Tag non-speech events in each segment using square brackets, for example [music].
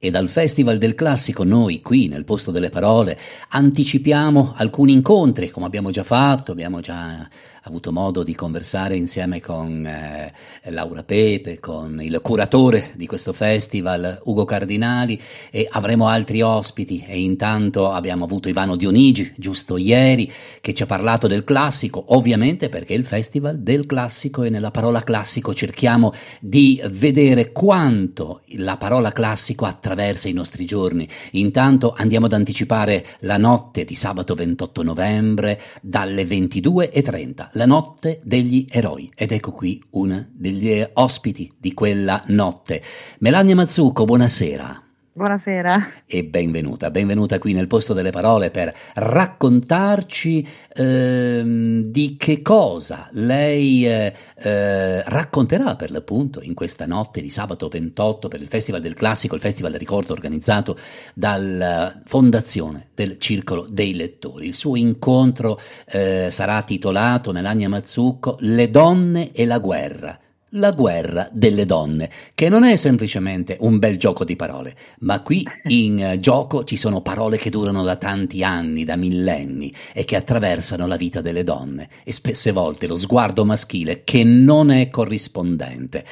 E dal Festival del Classico noi qui, nel posto delle parole, anticipiamo alcuni incontri, come abbiamo già fatto, abbiamo già avuto modo di conversare insieme con eh, Laura Pepe, con il curatore di questo festival, Ugo Cardinali, e avremo altri ospiti. E intanto abbiamo avuto Ivano Dionigi, giusto ieri, che ci ha parlato del classico, ovviamente perché il Festival del Classico e nella parola classico cerchiamo di vedere quanto la parola classico attraversa attraversa i nostri giorni. Intanto andiamo ad anticipare la notte di sabato 28 novembre dalle 22.30, la notte degli eroi. Ed ecco qui una degli eh, ospiti di quella notte. Melania Mazzucco, buonasera. Buonasera. E benvenuta, benvenuta qui nel posto delle parole per raccontarci ehm, di che cosa lei eh, eh racconterà per l'appunto in questa notte di sabato 28 per il Festival del Classico, il Festival del Ricordo organizzato dalla eh, Fondazione del Circolo dei Lettori. Il suo incontro eh, sarà titolato Melania Mazzucco Le donne e la guerra la guerra delle donne, che non è semplicemente un bel gioco di parole, ma qui in eh, gioco ci sono parole che durano da tanti anni, da millenni, e che attraversano la vita delle donne, e spesse volte lo sguardo maschile che non è corrispondente.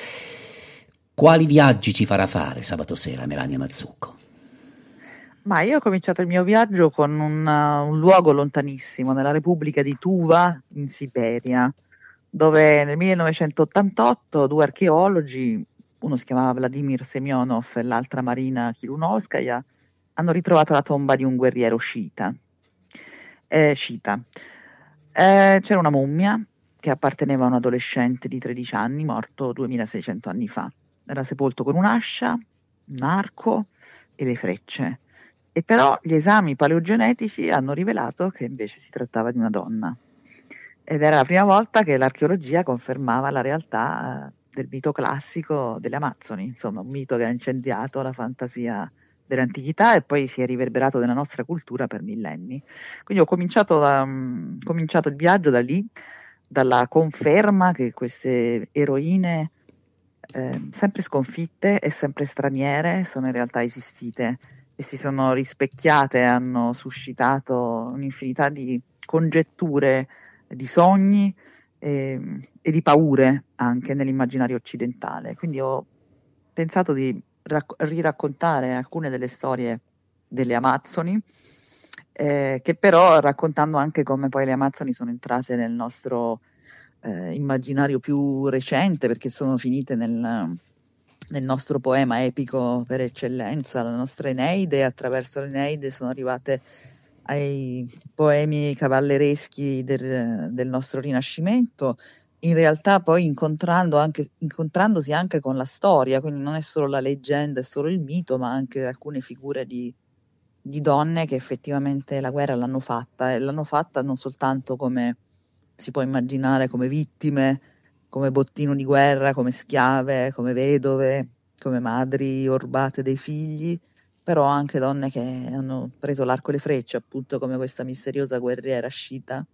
Quali viaggi ci farà fare sabato sera Melania Mazzucco? Ma io ho cominciato il mio viaggio con un, eh, un luogo lontanissimo, nella Repubblica di Tuva, in Siberia dove nel 1988 due archeologi, uno si chiamava Vladimir Semyonov e l'altra Marina Kirunovskaya, hanno ritrovato la tomba di un guerriero sciita. Eh, sciita. Eh, c'era una mummia che apparteneva a un adolescente di 13 anni morto 2600 anni fa. Era sepolto con un'ascia, un arco e le frecce. E però gli esami paleogenetici hanno rivelato che invece si trattava di una donna ed era la prima volta che l'archeologia confermava la realtà eh, del mito classico delle Amazzoni, insomma un mito che ha incendiato la fantasia dell'antichità e poi si è riverberato nella nostra cultura per millenni. Quindi ho cominciato, da, um, cominciato il viaggio da lì, dalla conferma che queste eroine, eh, sempre sconfitte e sempre straniere, sono in realtà esistite e si sono rispecchiate, hanno suscitato un'infinità di congetture di sogni e, ehm, e di paure anche nell'immaginario occidentale. Quindi ho pensato di rac- riraccontare alcune delle storie delle Amazzoni, eh, che però raccontando anche come poi le Amazzoni sono entrate nel nostro eh, immaginario più recente, perché sono finite nel, nel nostro poema epico per eccellenza, la nostra Eneide, attraverso l'Eneide sono arrivate ai poemi cavallereschi del, del nostro Rinascimento, in realtà poi incontrando anche, incontrandosi anche con la storia, quindi non è solo la leggenda, è solo il mito, ma anche alcune figure di, di donne che effettivamente la guerra l'hanno fatta e l'hanno fatta non soltanto come si può immaginare come vittime, come bottino di guerra, come schiave, come vedove, come madri orbate dei figli, però anche donne che hanno preso l'arco e le frecce, appunto come questa misteriosa guerriera sciita,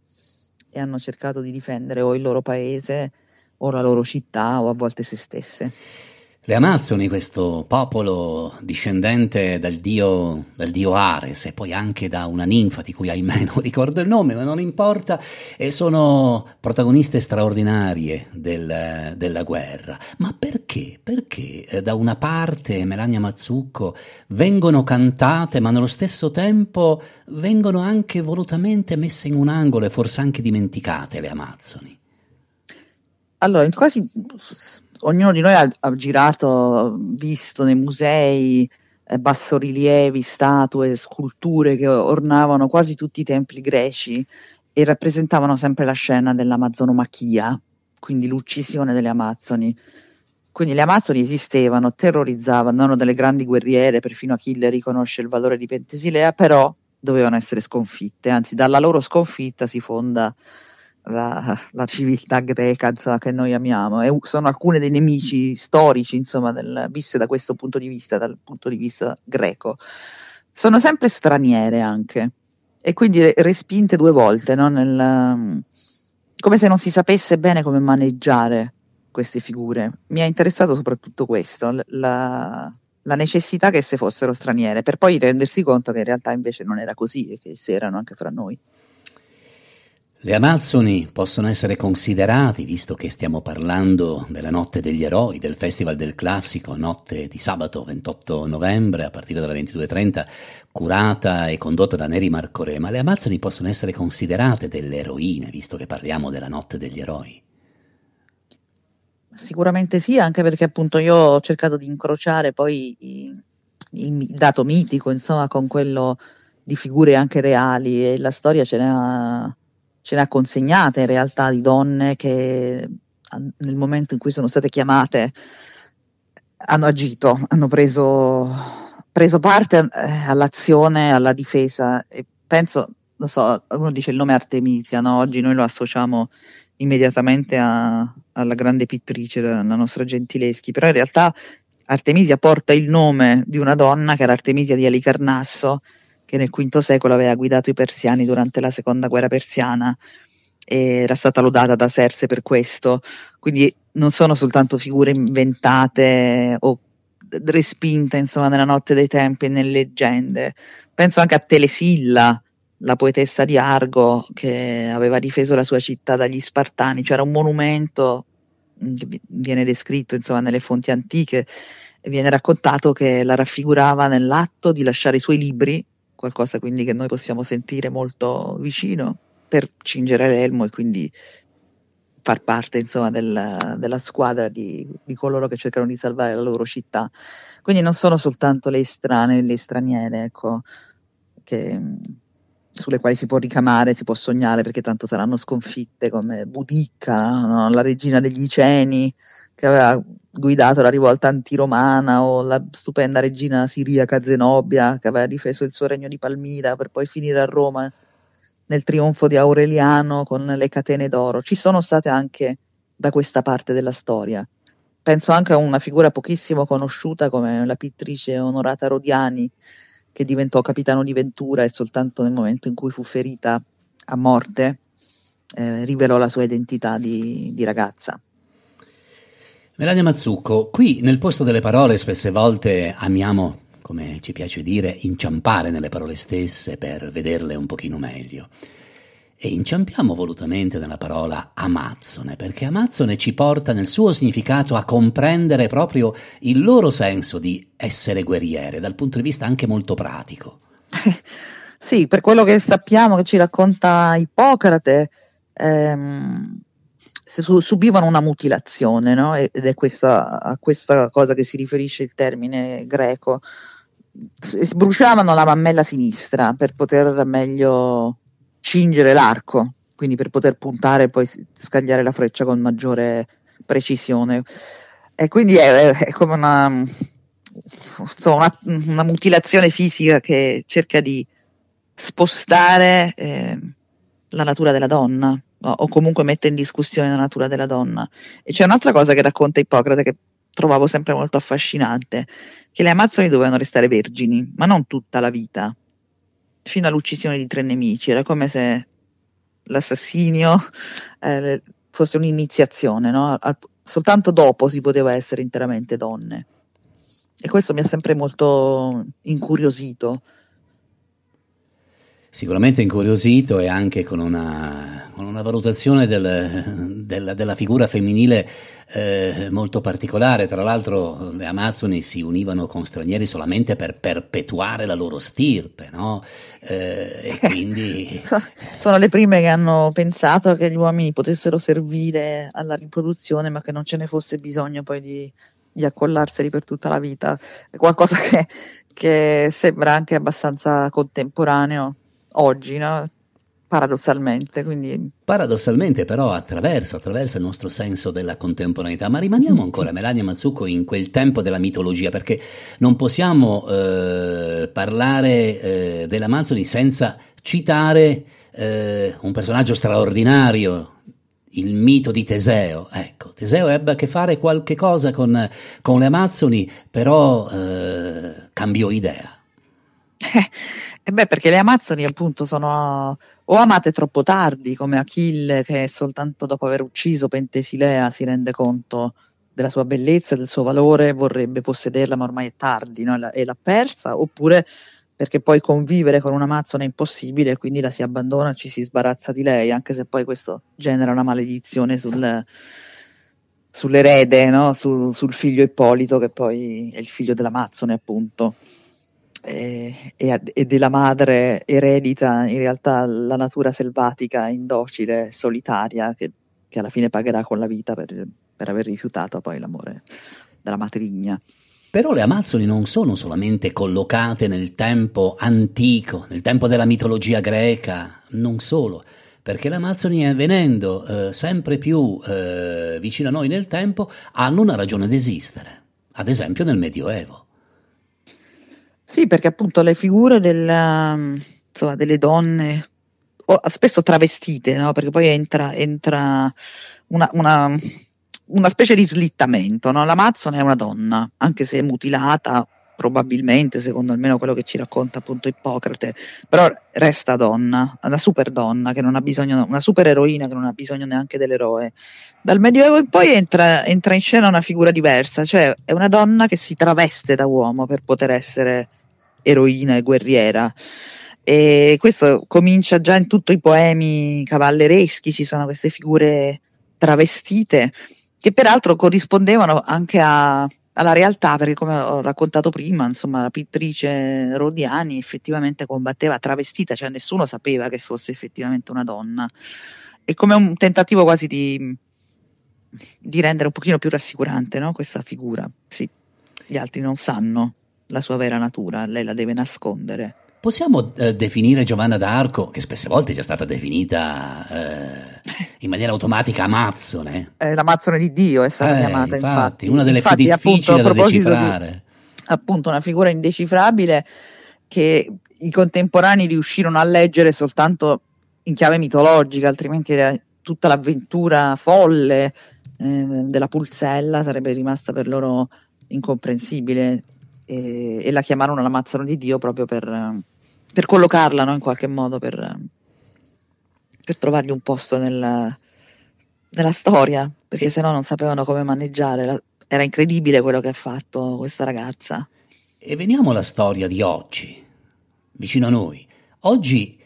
e hanno cercato di difendere o il loro paese o la loro città o a volte se stesse. Le Amazzoni, questo popolo discendente dal dio, dal dio, Ares e poi anche da una ninfa di cui ahimè [laughs] non ricordo il nome, ma non importa, eh, sono protagoniste straordinarie del, della guerra. Ma perché? Perché eh, da una parte Melania Mazzucco vengono cantate, ma nello stesso tempo vengono anche volutamente messe in un angolo e forse anche dimenticate le Amazzoni? Allora, quasi ognuno di noi ha, ha girato, visto nei musei eh, bassorilievi, statue, sculture che ornavano quasi tutti i templi greci e rappresentavano sempre la scena dell'amazonomachia, quindi l'uccisione delle amazzoni. Quindi le amazzoni esistevano, terrorizzavano, erano delle grandi guerriere, perfino Achille riconosce il valore di Pentesilea, però dovevano essere sconfitte, anzi dalla loro sconfitta si fonda la, la civiltà greca insomma, che noi amiamo. E sono alcuni dei nemici storici, insomma, del, viste da questo punto di vista, dal punto di vista greco. Sono sempre straniere anche, e quindi respinte due volte, no? Nel, come se non si sapesse bene come maneggiare queste figure. Mi ha interessato soprattutto questo, la, la necessità che se fossero straniere, per poi rendersi conto che in realtà invece non era così e che si erano anche fra noi. Le Amazzoni possono essere considerati, visto che stiamo parlando della Notte degli Eroi, del Festival del Classico, notte di sabato 28 novembre a partire dalle 22.30, curata e condotta da Neri Marcore, ma le Amazzoni possono essere considerate delle eroine, visto che parliamo della Notte degli Eroi. Sicuramente sì, anche perché appunto io ho cercato di incrociare poi il dato mitico, insomma, con quello di figure anche reali e la storia ce n'è ce ne ha consegnate in realtà di donne che nel momento in cui sono state chiamate hanno agito, hanno preso, preso parte eh, all'azione, alla difesa e penso, lo so, uno dice il nome Artemisia, no? oggi noi lo associamo immediatamente a, alla grande pittrice, la, la nostra Gentileschi, però in realtà Artemisia porta il nome di una donna che era Artemisia di Alicarnasso, che nel V secolo aveva guidato i persiani durante la seconda guerra persiana e era stata lodata da Serse per questo. Quindi non sono soltanto figure inventate o respinte insomma, nella notte dei tempi e nelle leggende. Penso anche a Telesilla, la poetessa di Argo, che aveva difeso la sua città dagli Spartani. C'era un monumento mm, che viene descritto insomma, nelle fonti antiche e viene raccontato che la raffigurava nell'atto di lasciare i suoi libri qualcosa quindi che noi possiamo sentire molto vicino per cingere l'elmo e quindi far parte insomma, del, della squadra di, di, coloro che cercano di salvare la loro città. Quindi non sono soltanto le strane e le straniere, ecco, che, sulle quali si può ricamare, si può sognare, perché tanto saranno sconfitte come Budicca, no? la regina degli Iceni, che aveva guidato la rivolta antiromana o la stupenda regina siriaca Zenobia che aveva difeso il suo regno di Palmira per poi finire a Roma nel trionfo di Aureliano con le catene d'oro. Ci sono state anche da questa parte della storia. Penso anche a una figura pochissimo conosciuta come la pittrice Onorata Rodiani che diventò capitano di Ventura e soltanto nel momento in cui fu ferita a morte eh, rivelò la sua identità di, di ragazza. Melania Mazzucco, qui nel posto delle parole spesse volte amiamo, come ci piace dire, inciampare nelle parole stesse per vederle un pochino meglio. E inciampiamo volutamente nella parola Amazzone, perché Amazzone ci porta nel suo significato a comprendere proprio il loro senso di essere guerriere, dal punto di vista anche molto pratico. [laughs] Sì, per quello che sappiamo, che ci racconta Ippocrate, ehm, subivano una mutilazione, no? ed è questa, a questa cosa che si riferisce il termine greco. Sbruciavano la mammella sinistra per poter meglio cingere l'arco, quindi per poter puntare e poi scagliare la freccia con maggiore precisione. E quindi è, è come una, insomma, una, una, mutilazione fisica che cerca di spostare eh, la natura della donna no? o comunque mette in discussione la natura della donna. E c'è un'altra cosa che racconta Ippocrate che trovavo sempre molto affascinante, che le Amazzoni dovevano restare vergini, ma non tutta la vita, fino all'uccisione di tre nemici, era come se l'assassinio eh, fosse un'iniziazione, no? Al, soltanto dopo si poteva essere interamente donne. E questo mi ha sempre molto incuriosito sicuramente incuriosito e anche con una, con una valutazione del, della, della, figura femminile eh, molto particolare. Tra l'altro le Amazzoni si univano con stranieri solamente per perpetuare la loro stirpe, no? Eh, quindi... [laughs] Sono le prime che hanno pensato che gli uomini potessero servire alla riproduzione, ma che non ce ne fosse bisogno poi di di accollarseli per tutta la vita, è qualcosa [laughs] che, che, sembra anche abbastanza contemporaneo oggi, no? paradossalmente. Quindi... Paradossalmente, però, attraverso, attraverso, il nostro senso della contemporaneità. Ma rimaniamo mm. ancora, Melania Mazzucco, in quel tempo della mitologia, perché non possiamo eh, parlare eh, dell'Amazzoni senza citare eh, un personaggio straordinario il mito di Teseo. Ecco, Teseo ebbe a che fare qualche cosa con, con le Amazzoni, però eh, cambiò idea. Eh, [laughs] E eh beh, perché le Amazzoni appunto sono o amate troppo tardi, come Achille, che soltanto dopo aver ucciso Pentesilea si rende conto della sua bellezza, del suo valore, vorrebbe possederla, ma ormai è tardi no? e l'ha persa, oppure perché poi convivere con un'amazzona è impossibile, quindi la si abbandona, ci si sbarazza di lei, anche se poi questo genera una maledizione sul, sull'erede, no? sul, sul figlio Ippolito, che poi è il figlio dell'amazzone, appunto e, e, della madre eredita in realtà la natura selvatica, indocile, solitaria, che, che alla fine pagherà con la vita per, per aver rifiutato poi l'amore della matrigna. Però le Amazzoni non sono solamente collocate nel tempo antico, nel tempo della mitologia greca, non solo, perché le Amazzoni eh, venendo eh, sempre più eh, vicino a noi nel tempo hanno una ragione d'esistere, ad esempio nel Medioevo. Sì, perché appunto le figure della, um, insomma, delle donne, spesso travestite, no? perché poi entra, entra una, una, una, specie di slittamento. No? L'Amazon è una donna, anche se mutilata, probabilmente, secondo almeno quello che ci racconta appunto Ippocrate, però resta donna, una super donna che non ha bisogno, una super eroina che non ha bisogno neanche dell'eroe. Dal Medioevo in poi entra, entra in scena una figura diversa, cioè è una donna che si traveste da uomo per poter essere eroina e guerriera. E questo comincia già in tutti i poemi cavallereschi, ci sono queste figure travestite che peraltro corrispondevano anche a, alla realtà, perché come ho raccontato prima, insomma, la pittrice Rodiani effettivamente combatteva travestita, cioè nessuno sapeva che fosse effettivamente una donna. È come un tentativo quasi di, di rendere un pochino più rassicurante no? questa figura, sì, gli altri non sanno la sua vera natura, lei la deve nascondere. Possiamo eh, definire Giovanna d'Arco, che spesse volte è già stata definita eh, in maniera automatica Amazzone? È eh, l'Amazzone di Dio, è stata eh, chiamata infatti, infatti. Una delle infatti, più difficili appunto, da decifrare. Di, appunto, una figura indecifrabile che i contemporanei riuscirono a leggere soltanto in chiave mitologica, altrimenti era tutta l'avventura folle eh, della pulsella sarebbe rimasta per loro incomprensibile e, e la chiamarono la mazzano di Dio proprio per, per collocarla no? in qualche modo, per, per trovargli un posto nella, nella storia, perché sì. sennò non sapevano come maneggiare. La, era incredibile quello che ha fatto questa ragazza. E veniamo alla storia di oggi, vicino a noi. Oggi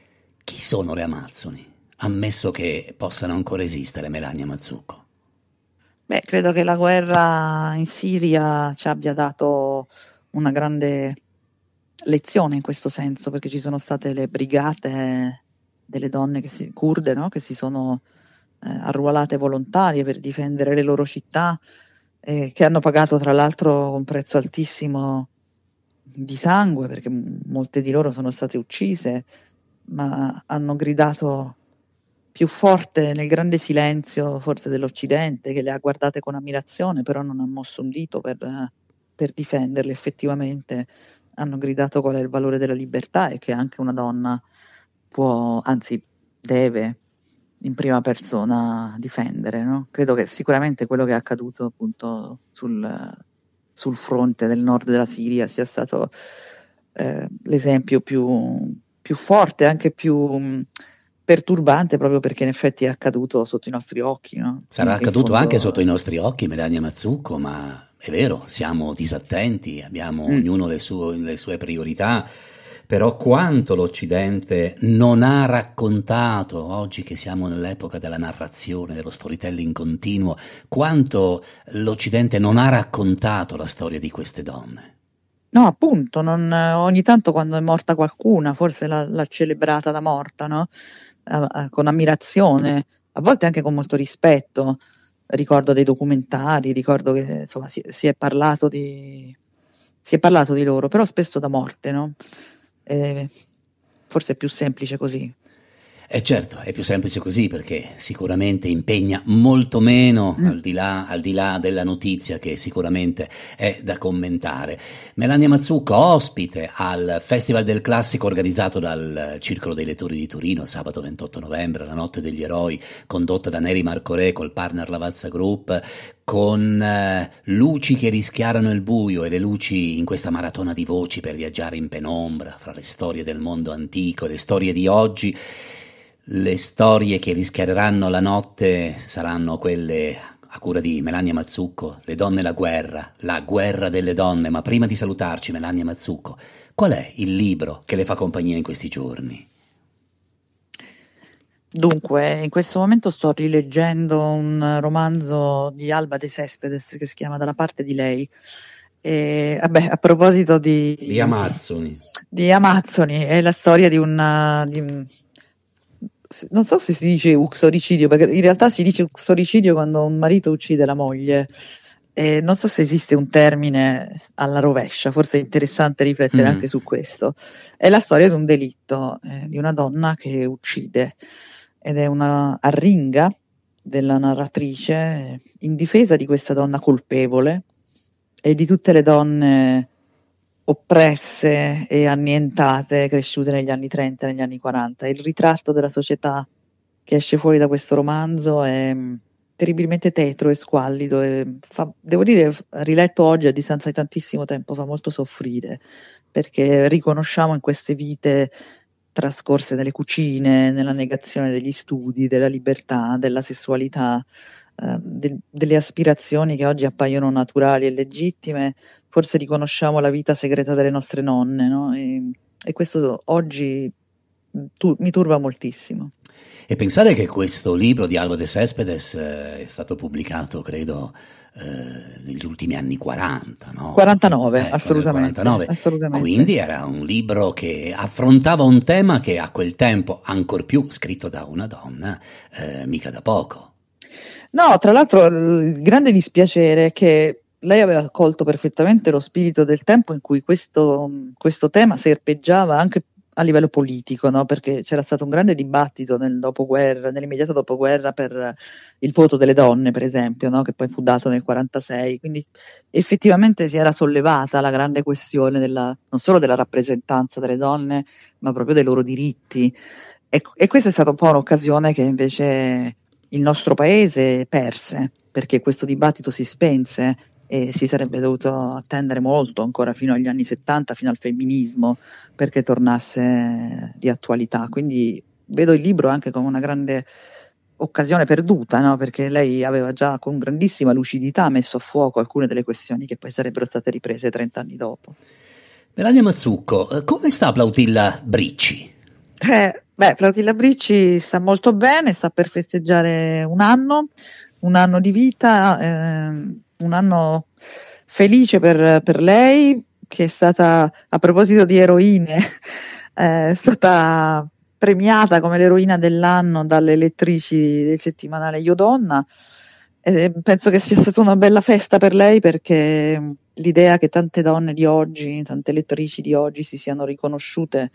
chi sono le Amazzoni? Ammesso che possano ancora esistere, Melania Mazzucco. Beh, credo che la guerra in Siria ci abbia dato una grande lezione in questo senso, perché ci sono state le brigate eh, delle donne che si, kurde no? che si sono eh, arruolate volontarie per difendere le loro città, eh, che hanno pagato tra l'altro un prezzo altissimo di sangue, perché m- molte di loro sono state uccise, ma hanno gridato più forte nel grande silenzio forse dell'Occidente che le ha guardate con ammirazione, però non ha mosso un dito per eh, per difenderli effettivamente hanno gridato qual è il valore della libertà e che anche una donna può, anzi deve in prima persona difendere. No? Credo che sicuramente quello che è accaduto appunto sul, sul fronte del nord della Siria sia stato eh, l'esempio più, più, forte, anche più perturbante proprio perché in effetti è accaduto sotto i nostri occhi. No? Sarà Quindi accaduto fondo... anche sotto i nostri occhi, Melania Mazzucco, ma è vero, siamo disattenti, abbiamo mm. ognuno le, sue, le sue priorità però quanto l'Occidente non ha raccontato, oggi che siamo nell'epoca della narrazione, dello storytelling continuo, quanto l'Occidente non ha raccontato la storia di queste donne. No, appunto, non, ogni tanto quando è morta qualcuna, forse l'ha celebrata da morta, no? con ammirazione, a volte anche con molto rispetto. Ricordo dei documentari, ricordo che insomma, si, si, è parlato di, si è parlato di loro, però spesso da morte, no? Eh, forse è più semplice così. E eh, certo, è più semplice così perché sicuramente impegna molto meno mm. al, di là, al, di là, della notizia che sicuramente è da commentare. Melania Mazzucco, ospite al Festival del Classico organizzato dal Circolo dei Lettori di Torino sabato 28 novembre, la Notte degli Eroi, condotta da Neri Marcorè col partner Lavazza Group, con eh, luci che rischiarano il buio e le luci in questa maratona di voci per viaggiare in penombra fra le storie del mondo antico e le storie di oggi. Le storie che rischiareranno la notte saranno quelle a cura di Melania Mazzucco, Le donne e la guerra, la guerra delle donne, ma prima di salutarci Melania Mazzucco, qual è il libro che le fa compagnia in questi giorni? Dunque, in questo momento sto rileggendo un romanzo di Alba de Cespedes che si chiama Dalla parte di lei. E, vabbè, a proposito di, di Amazzoni, di Amazzoni è la storia di, una, di, non so se si dice uxoricidio, perché in realtà si dice uxoricidio quando un marito uccide la moglie. Eh, non so se esiste un termine alla rovescia, forse è interessante riflettere mm. anche su questo. È la storia di un delitto, eh, di una donna che uccide ed è una arringa della narratrice in difesa di questa donna colpevole e di tutte le donne oppresse e annientate cresciute negli anni 30 e negli anni 40. Il ritratto della società che esce fuori da questo romanzo è mm, terribilmente tetro e squallido e mm, fa, devo dire, riletto oggi a distanza di tantissimo tempo, fa molto soffrire perché riconosciamo in queste vite trascorse nelle cucine, nella negazione degli studi, della libertà, della sessualità, Ehm, de- delle aspirazioni che oggi appaiono naturali e legittime, forse riconosciamo la vita segreta delle nostre nonne, no? e, e questo oggi mm, tu- mi turba moltissimo. E pensare che questo libro di Alba de Cespedes eh, è stato pubblicato, credo, eh, negli ultimi anni 40, no? 49, eh, assolutamente, 49, assolutamente, Quindi era un libro che affrontava un tema che a quel tempo, ancor più scritto da una donna, eh, mica da poco. No, tra l'altro il grande dispiacere è che lei aveva colto perfettamente lo spirito del tempo in cui questo, questo tema serpeggiava anche a livello politico, no? perché c'era stato un grande dibattito nel dopoguerra, nell'immediato dopoguerra per il voto delle donne, per esempio, no? che poi fu dato nel 1946, quindi effettivamente si era sollevata la grande questione della, non solo della rappresentanza delle donne, ma proprio dei loro diritti. E, ecco, e questa è stata un po' un'occasione che invece il nostro paese perse, perché questo dibattito si spense e si sarebbe dovuto attendere molto ancora fino agli anni 70, fino al femminismo, perché tornasse di attualità. Quindi vedo il libro anche come una grande occasione perduta, no? perché lei aveva già con grandissima lucidità messo a fuoco alcune delle questioni che poi sarebbero state riprese 30 anni dopo. Melania Mazzucco, eh, come sta Plautilla Bricci? Eh, Beh, Fratilla Bricci sta molto bene, sta per festeggiare un anno, un anno di vita, eh, un anno felice per, per, lei, che è stata, a proposito di eroine, [laughs] eh, è stata premiata come l'eroina dell'anno dalle lettrici del settimanale Io Donna. Eh, penso che sia stata una bella festa per lei perché l'idea che tante donne di oggi, tante lettrici di oggi si siano riconosciute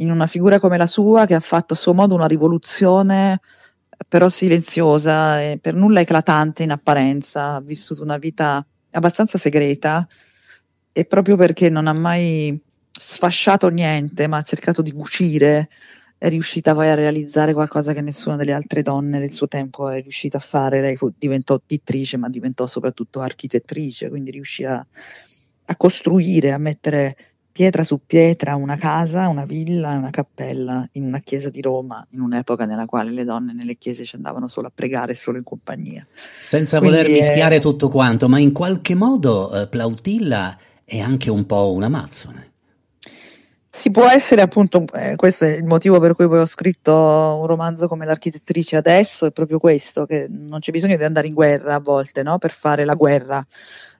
in una figura come la sua che ha fatto a suo modo una rivoluzione però silenziosa e per nulla eclatante in apparenza, ha vissuto una vita abbastanza segreta e proprio perché non ha mai sfasciato niente, ma ha cercato di cucire, è riuscita poi a realizzare qualcosa che nessuna delle altre donne del suo tempo è riuscita a fare. Lei fu, diventò pittrice, ma diventò soprattutto architettrice, quindi riuscì a, a costruire, a mettere pietra su pietra una casa, una villa una cappella in una chiesa di Roma, in un'epoca nella quale le donne nelle chiese ci andavano solo a pregare, solo in compagnia. Senza Quindi voler mischiare tutto quanto, ma in qualche modo eh, Plautilla è anche un po' un amazzone. Si può essere appunto, eh, questo è il motivo per cui poi ho scritto un romanzo come l'architettrice adesso, è proprio questo, che non c'è bisogno di andare in guerra a volte, no? Per fare la guerra,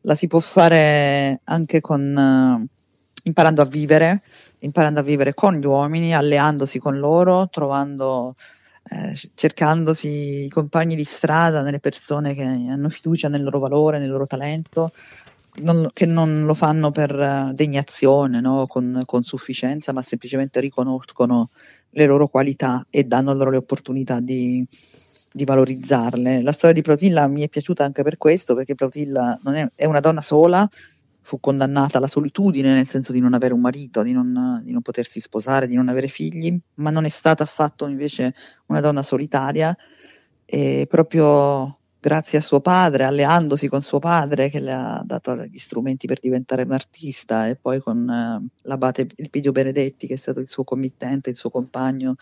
la si può fare anche con, eh, imparando a vivere, imparando a vivere con gli uomini, alleandosi con loro, trovando, eh, cercandosi i compagni di strada nelle persone che hanno fiducia nel loro valore, nel loro talento, non, che non lo fanno per eh, degnazione, no? con, con, sufficienza, ma semplicemente riconoscono le loro qualità e danno loro le opportunità di, di valorizzarle. La storia di Plautilla mi è piaciuta anche per questo, perché Plautilla è, è una donna sola, fu condannata alla solitudine, nel senso di non avere un marito, di non, di non potersi sposare, di non avere figli, ma non è stata affatto invece una donna solitaria e proprio grazie a suo padre, alleandosi con suo padre che le ha dato gli strumenti per diventare un artista e poi con eh, l'abate Elpidio Benedetti che è stato il suo committente, il suo compagno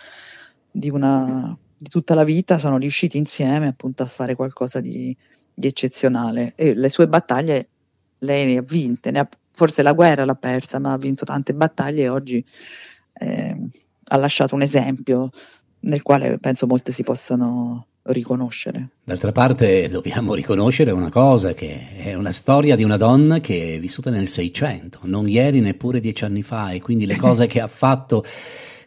di, una, di tutta la vita, sono riusciti insieme appunto a fare qualcosa di, di eccezionale e le sue battaglie lei ne ha vinte, ne ha, forse la guerra l'ha persa, ma ha vinto tante battaglie e oggi eh, ha lasciato un esempio nel quale penso molte si possano riconoscere. D'altra parte dobbiamo riconoscere una cosa, che è una storia di una donna che è vissuta nel Seicento, non ieri neppure dieci anni fa, e quindi le cose che ha fatto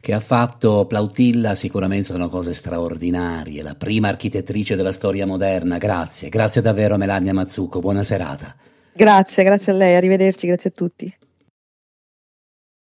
che ha fatto Plautilla sicuramente sono cose straordinarie, la prima architettrice della storia moderna. Grazie, grazie davvero Melania Mazzucco, buona serata. Grazie, grazie a lei, arrivederci, grazie a tutti.